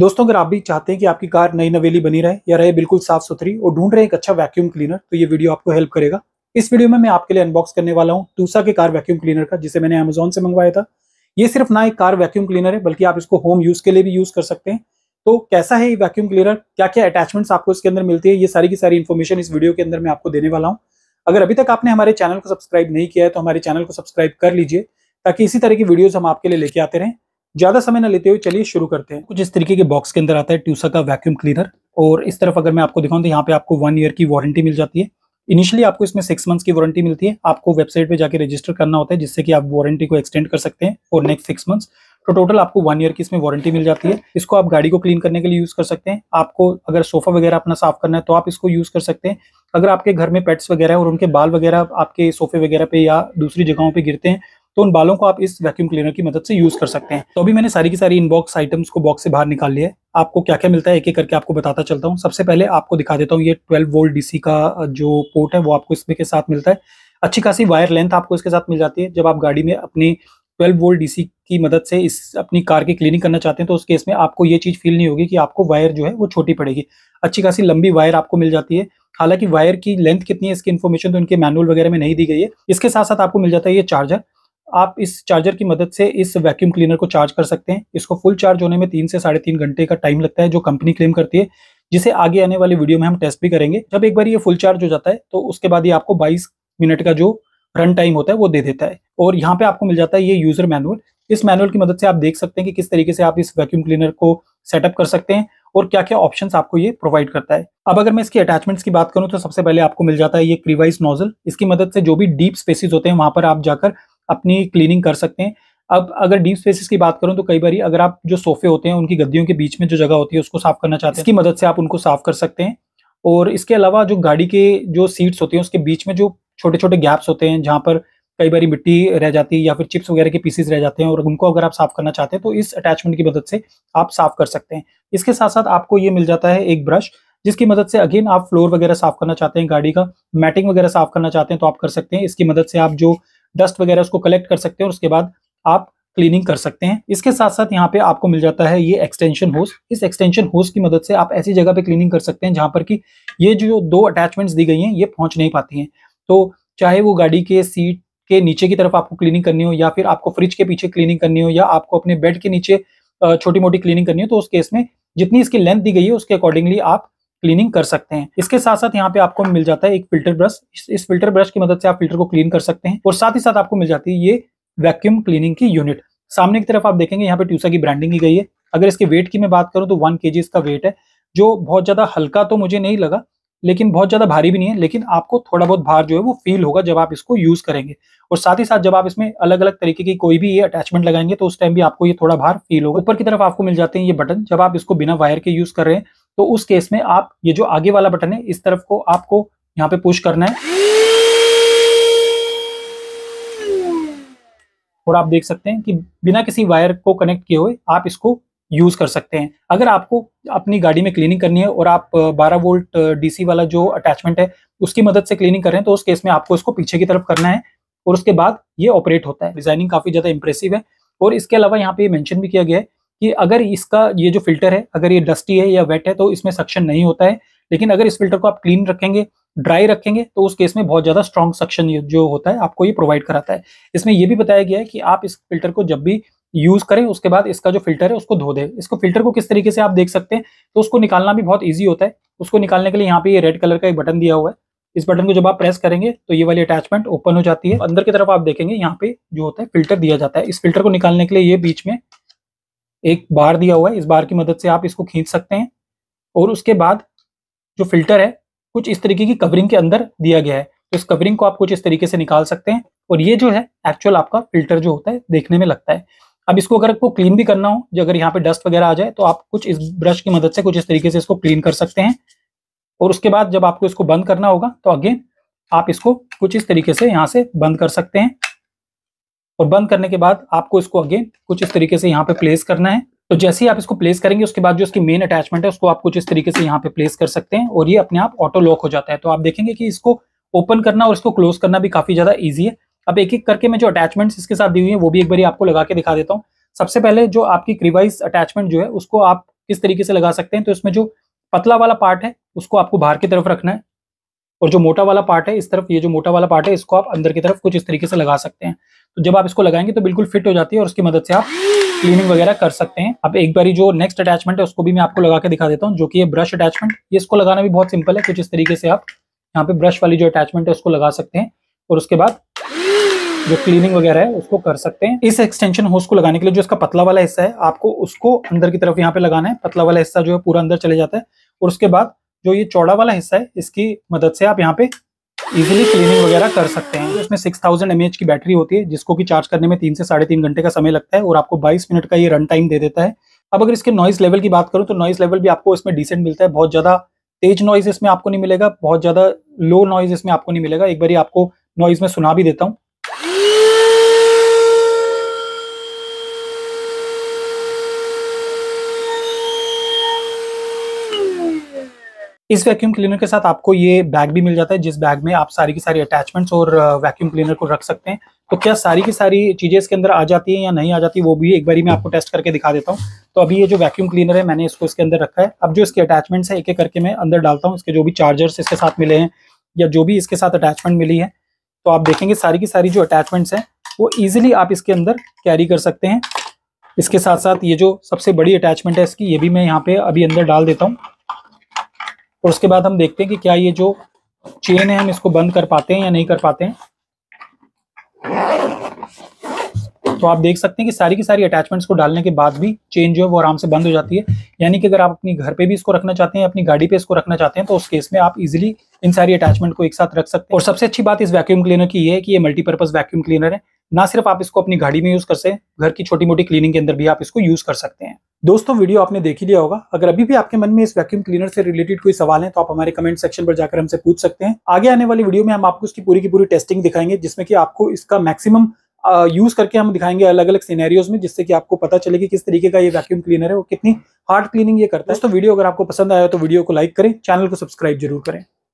दोस्तों अगर आप भी चाहते हैं कि आपकी कार नई नवेली बनी रहे या रहे बिल्कुल साफ सुथरी और ढूंढ रहे एक अच्छा वैक्यूम क्लीनर तो ये वीडियो आपको हेल्प करेगा इस वीडियो में मैं आपके लिए अनबॉक्स करने वाला हूँ टूसा के कार वैक्यूम क्लीनर का जिसे मैंने अमेजोन से मंगवाया था ये सिर्फ ना एक कार वैक्यूम क्लीनर है बल्कि आप इसको होम यूज के लिए भी यूज कर सकते हैं तो कैसा है ये वैक्यूम क्लीनर क्या क्या अटैचमेंट्स आपको इसके अंदर मिलती है ये सारी की सारी इन्फॉर्मेशन इस वीडियो के अंदर मैं आपको देने वाला हूँ अगर अभी तक आपने हमारे चैनल को सब्सक्राइब नहीं किया है तो हमारे चैनल को सब्सक्राइब कर लीजिए ताकि इसी तरह की वीडियोज हम आपके लिए लेके आते रहें ज्यादा समय ना लेते हुए चलिए शुरू करते हैं कुछ इस तरीके के बॉक्स के अंदर आता है ट्यूसा का वैक्यूम क्लीनर और इस तरफ अगर मैं आपको दिखाऊं तो यहाँ पे आपको वन ईयर की वारंटी मिल जाती है इनिशियली आपको इसमें सिक्स मंथ्स की वारंटी मिलती है आपको वेबसाइट पे जाके रजिस्टर करना होता है जिससे कि आप वारंटी को एक्सटेंड कर सकते हैं और नेक्स्ट सिक्स मंथ्स तो टोटल आपको वन ईयर की इसमें वारंटी मिल जाती है इसको आप गाड़ी को क्लीन करने के लिए यूज़ कर सकते हैं आपको अगर सोफा वगैरह अपना साफ करना है तो आप इसको यूज़ कर सकते हैं अगर आपके घर में पेट्स वगैरह और उनके बाल वगैरह आपके सोफे वगैरह पे या दूसरी जगहों पे गिरते हैं तो उन बालों को आप इस वैक्यूम क्लीनर की मदद से यूज कर सकते हैं तो अभी मैंने सारी की सारी इनबॉक्स आइटम्स को बॉक्स से बाहर निकाल लिया आपको क्या क्या मिलता है एक एक करके आपको बताता चलता हूँ सबसे पहले आपको दिखा देता हूँ ये ट्वेल्व वोल्ट डीसी का जो पोर्ट है वो आपको इसमें के साथ मिलता है अच्छी खासी वायर लेंथ आपको इसके साथ मिल जाती है जब आप गाड़ी में अपनी 12 वोल्ट डीसी की मदद से इस अपनी कार की क्लीनिंग करना चाहते हैं तो उस केस में आपको ये चीज़ फील नहीं होगी कि आपको वायर जो है वो छोटी पड़ेगी अच्छी खासी लंबी वायर आपको मिल जाती है हालांकि वायर की लेंथ कितनी है इसकी इन्फॉर्मेशन तो इनके मैनुअल वगैरह में नहीं दी गई है इसके साथ साथ आपको मिल जाता है ये चार्जर आप इस चार्जर की मदद से इस वैक्यूम क्लीनर को चार्ज कर सकते हैं इसको फुल चार्ज होने में तीन से साढ़े तीन घंटे का टाइम लगता है जो कंपनी क्लेम करती है जिसे आगे आने वाले वीडियो में हम टेस्ट भी करेंगे जब एक बार ये फुल चार्ज हो जाता है तो उसके बाद ये आपको 22 मिनट का जो रन टाइम होता है वो दे देता है और यहाँ पे आपको मिल जाता है ये यूजर मैनुअल इस मैनुअल की मदद से आप देख सकते हैं कि किस तरीके से आप इस वैक्यूम क्लीनर को सेटअप कर सकते हैं और क्या क्या ऑप्शन आपको ये प्रोवाइड करता है अब अगर मैं इसकी अटैचमेंट्स की बात करूँ तो सबसे पहले आपको मिल जाता है ये क्रीवाइस नोजल इसकी मदद से जो भी डीप स्पेसिस होते हैं वहां पर आप जाकर अपनी क्लीनिंग कर सकते हैं अब अगर डीप स्पेसेस की बात करूं तो कई बार अगर आप जो सोफे होते हैं उनकी गद्दियों के बीच में जो जगह होती है उसको साफ करना चाहते हैं इसकी मदद से आप उनको साफ कर सकते हैं और इसके अलावा जो गाड़ी के जो सीट्स होती हैं उसके बीच में जो छोटे छोटे गैप्स होते हैं जहाँ पर कई बार मिट्टी रह जाती है या फिर चिप्स वगैरह के पीसेस रह जाते हैं और उनको अगर आप साफ करना चाहते हैं तो इस अटैचमेंट की मदद से आप साफ कर सकते हैं इसके साथ साथ आपको ये मिल जाता है एक ब्रश जिसकी मदद से अगेन आप फ्लोर वगैरह साफ करना चाहते हैं गाड़ी का मैटिंग वगैरह साफ करना चाहते हैं तो आप कर सकते हैं इसकी मदद से आप जो डस्ट वगैरह उसको कलेक्ट कर सकते हैं और उसके बाद आप क्लीनिंग कर सकते हैं इसके साथ साथ यहाँ पे आपको मिल जाता है ये एक्सटेंशन होस इस एक्सटेंशन होस की मदद से आप ऐसी जगह पे क्लीनिंग कर सकते हैं जहाँ पर कि ये जो दो अटैचमेंट्स दी गई हैं ये पहुँच नहीं पाती हैं तो चाहे वो गाड़ी के सीट के नीचे की तरफ आपको क्लीनिंग करनी हो या फिर आपको फ्रिज के पीछे क्लीनिंग करनी हो या आपको अपने बेड के नीचे छोटी मोटी क्लीनिंग करनी हो तो उस केस में जितनी इसकी लेंथ दी गई है उसके अकॉर्डिंगली आप क्लीनिंग कर सकते हैं इसके साथ साथ यहाँ पे आपको मिल जाता है एक फिल्टर ब्रश इस फिल्टर ब्रश की मदद से आप फिल्टर को क्लीन कर सकते हैं और साथ ही साथ आपको मिल जाती है ये वैक्यूम क्लीनिंग की यूनिट सामने की तरफ आप देखेंगे यहाँ पे ट्यूसा की ब्रांडिंग की गई है अगर इसके वेट की मैं बात करूँ तो वन के इसका वेट है जो बहुत ज़्यादा हल्का तो मुझे नहीं लगा लेकिन बहुत ज़्यादा भारी भी नहीं है लेकिन आपको थोड़ा बहुत भार जो है वो फील होगा जब आप इसको यूज़ करेंगे और साथ ही साथ जब आप इसमें अलग अलग तरीके की कोई भी ये अटैचमेंट लगाएंगे तो उस टाइम भी आपको ये थोड़ा भार फील होगा ऊपर की तरफ आपको मिल जाते हैं ये बटन जब आप इसको बिना वायर के यूज़ कर रहे हैं तो उस केस में आप ये जो आगे वाला बटन है इस तरफ को आपको यहाँ पे पुश करना है और आप देख सकते हैं कि बिना किसी वायर को कनेक्ट किए हुए आप इसको यूज कर सकते हैं अगर आपको अपनी गाड़ी में क्लीनिंग करनी है और आप 12 वोल्ट डीसी वाला जो अटैचमेंट है उसकी मदद से क्लीनिंग कर रहे हैं तो उस केस में आपको इसको पीछे की तरफ करना है और उसके बाद ये ऑपरेट होता है डिजाइनिंग काफी ज्यादा इंप्रेसिव है और इसके अलावा यहाँ पे मेंशन भी किया गया है कि अगर इसका ये जो फिल्टर है अगर ये डस्टी है या वेट है तो इसमें सक्शन नहीं होता है लेकिन अगर इस फिल्टर को आप क्लीन रखेंगे ड्राई रखेंगे तो उस केस में बहुत ज़्यादा स्ट्रॉन्ग सक्शन जो होता है आपको ये प्रोवाइड कराता है इसमें यह भी बताया गया है कि आप इस फिल्टर को जब भी यूज़ करें उसके बाद इसका जो फिल्टर है उसको धो दे इसको फिल्टर को किस तरीके से आप देख सकते हैं तो उसको निकालना भी बहुत ईजी होता है उसको निकालने के लिए यहाँ पे ये रेड कलर का एक बटन दिया हुआ है इस बटन को जब आप प्रेस करेंगे तो ये वाली अटैचमेंट ओपन हो जाती है अंदर की तरफ आप देखेंगे यहाँ पे जो होता है फिल्टर दिया जाता है इस फिल्टर को निकालने के लिए ये बीच में एक बार दिया हुआ है इस बार की मदद से आप इसको खींच सकते हैं और उसके बाद जो फिल्टर है कुछ इस तरीके की कवरिंग के अंदर दिया गया है तो इस कवरिंग को आप कुछ इस तरीके से निकाल सकते हैं और ये जो है एक्चुअल आपका फिल्टर जो होता है देखने में लगता है अब इसको अगर आपको क्लीन भी करना हो जो अगर यहाँ पे डस्ट वगैरह आ जाए तो आप कुछ इस ब्रश की मदद से कुछ इस तरीके से इसको क्लीन कर सकते हैं और उसके बाद जब आपको इसको बंद करना होगा तो अगेन आप इसको कुछ इस तरीके से यहाँ से बंद कर सकते हैं और बंद करने के बाद आपको इसको अगेन कुछ इस तरीके से यहाँ पे प्लेस करना है तो जैसे ही आप इसको प्लेस करेंगे उसके बाद जो इसकी मेन अटैचमेंट है उसको आप कुछ इस तरीके से यहाँ पे प्लेस कर सकते हैं और ये अपने आप ऑटो लॉक हो जाता है तो आप देखेंगे कि इसको ओपन करना और इसको क्लोज करना भी काफी ज्यादा ईजी है अब एक एक करके मैं जो अटैचमेंट्स इसके साथ दी हुई है वो भी एक बार आपको लगा के दिखा देता हूँ सबसे पहले जो आपकी क्रिवाइज अटैचमेंट जो है उसको आप किस तरीके से लगा सकते हैं तो इसमें जो पतला वाला पार्ट है उसको आपको बाहर की तरफ रखना है और जो मोटा वाला पार्ट है इस तरफ ये जो मोटा वाला पार्ट है इसको आप अंदर की तरफ कुछ इस तरीके से लगा सकते हैं तो जब आप इसको लगाएंगे तो बिल्कुल फिट हो जाती है और उसकी मदद से आप क्लीनिंग वगैरह कर सकते हैं अब एक बारी जो नेक्स्ट अटैचमेंट है उसको भी मैं आपको लगा के दिखा देता हूँ जो कि ये ब्रश अटैचमेंट ये इसको लगाना भी बहुत सिंपल है कुछ इस तरीके से आप यहाँ पे ब्रश वाली जो अटैचमेंट है उसको लगा सकते हैं और उसके बाद जो क्लीनिंग वगैरह है उसको कर सकते हैं इस एक्सटेंशन होस को लगाने के लिए जो इसका पतला वाला हिस्सा है आपको उसको अंदर की तरफ यहाँ पे लगाना है पतला वाला हिस्सा जो है पूरा अंदर चले जाता है और उसके बाद जो ये चौड़ा वाला हिस्सा है इसकी मदद से आप यहाँ पे इजिली क्लीनिंग वगैरह कर सकते हैं इसमें 6000 थाउजेंड की बैटरी होती है जिसको कि चार्ज करने में तीन से साढ़े तीन घंटे का समय लगता है और आपको 22 मिनट का ये रन टाइम दे देता है अब अगर इसके नॉइस लेवल की बात करूँ तो नॉइस लेवल भी आपको इसमें डिसेंट मिलता है बहुत ज्यादा तेज नॉइज इसमें आपको नहीं मिलेगा बहुत ज्यादा लो नॉइज इसमें आपको नहीं मिलेगा एक बार आपको नॉइज में सुना भी देता हूँ इस वैक्यूम क्लीनर के साथ आपको ये बैग भी मिल जाता है जिस बैग में आप सारी की सारी अटैचमेंट्स और वैक्यूम uh, क्लीनर को रख सकते हैं तो क्या सारी की सारी चीज़ें इसके अंदर आ जाती है या नहीं आ जाती वो भी एक बारी मैं आपको टेस्ट करके दिखा देता हूँ तो अभी ये जो वैक्यूम क्लीनर है मैंने इसको इसके अंदर रखा है अब जो इसके अटैचमेंट्स है एक एक करके मैं अंदर डालता हूँ इसके जो भी चार्जर्स इसके साथ मिले हैं या जो भी इसके साथ अटैचमेंट मिली है तो आप देखेंगे सारी की सारी जो अटैचमेंट्स हैं वो ईजिली आप इसके अंदर कैरी कर सकते हैं इसके साथ साथ ये जो सबसे बड़ी अटैचमेंट है इसकी ये भी मैं यहाँ पे अभी अंदर डाल देता हूँ और उसके बाद हम देखते हैं कि क्या ये जो चेन है हम इसको बंद कर पाते हैं या नहीं कर पाते हैं तो आप देख सकते हैं कि सारी की सारी अटैचमेंट्स को डालने के बाद भी चेन जो है वो आराम से बंद हो जाती है यानी कि अगर आप अपनी घर पे भी इसको रखना चाहते हैं अपनी गाड़ी पे इसको रखना चाहते हैं तो उस केस में आप इजिली इन सारी अटैचमेंट को एक साथ रख सकते हैं और सबसे अच्छी बात इस वैक्यूम क्लीनर की ये है कि ये मल्टीपर्पज वैक्यूम क्लीनर है ना सिर्फ आप इसको अपनी गाड़ी में यूज कर सकते हैं घर की छोटी मोटी क्लीनिंग के अंदर भी आप इसको यूज कर सकते हैं दोस्तों वीडियो आपने देख ही लिया होगा अगर अभी भी आपके मन में इस वैक्यूम क्लीनर से रिलेटेड कोई सवाल है तो आप हमारे कमेंट सेक्शन पर जाकर हमसे पूछ सकते हैं आगे आने वाली वीडियो में हम आपको इसकी पूरी की पूरी टेस्टिंग दिखाएंगे जिसमें कि आपको इसका मैक्सिमम यूज करके हम दिखाएंगे अलग अलग सीनेरियोज में जिससे कि आपको पता चले कि किस तरीके का ये वैक्यूम क्लीनर है और कितनी हार्ड क्लीनिंग ये करता है तो वीडियो अगर आपको पसंद आया तो वीडियो को लाइक करें चैनल को सब्सक्राइब जरूर करें